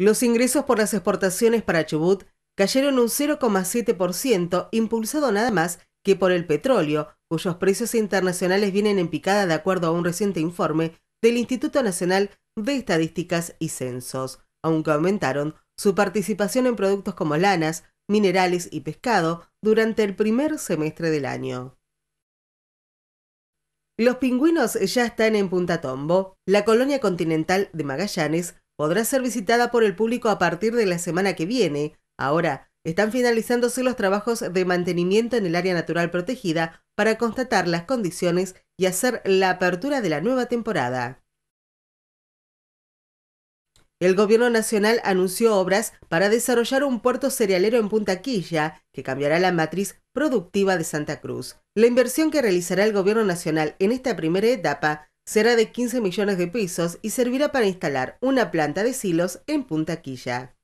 Los ingresos por las exportaciones para Chubut cayeron un 0,7%, impulsado nada más que por el petróleo, cuyos precios internacionales vienen en picada de acuerdo a un reciente informe del Instituto Nacional de Estadísticas y Censos, aunque aumentaron su participación en productos como lanas, minerales y pescado durante el primer semestre del año. Los pingüinos ya están en Punta Tombo, la colonia continental de Magallanes, podrá ser visitada por el público a partir de la semana que viene. Ahora están finalizándose los trabajos de mantenimiento en el área natural protegida para constatar las condiciones y hacer la apertura de la nueva temporada. El Gobierno Nacional anunció obras para desarrollar un puerto cerealero en Punta Quilla, que cambiará la matriz productiva de Santa Cruz. La inversión que realizará el Gobierno Nacional en esta primera etapa será de 15 millones de pesos y servirá para instalar una planta de silos en Punta Quilla.